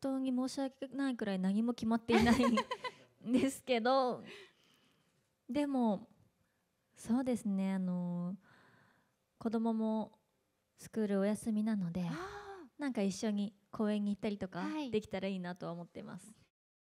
当に申し訳ないくらい何も決まっていないんですけどでもそうですねあの子供もスクールお休みなのでなんか一緒に公園に行ったりとかできたらいいなとは思ってます。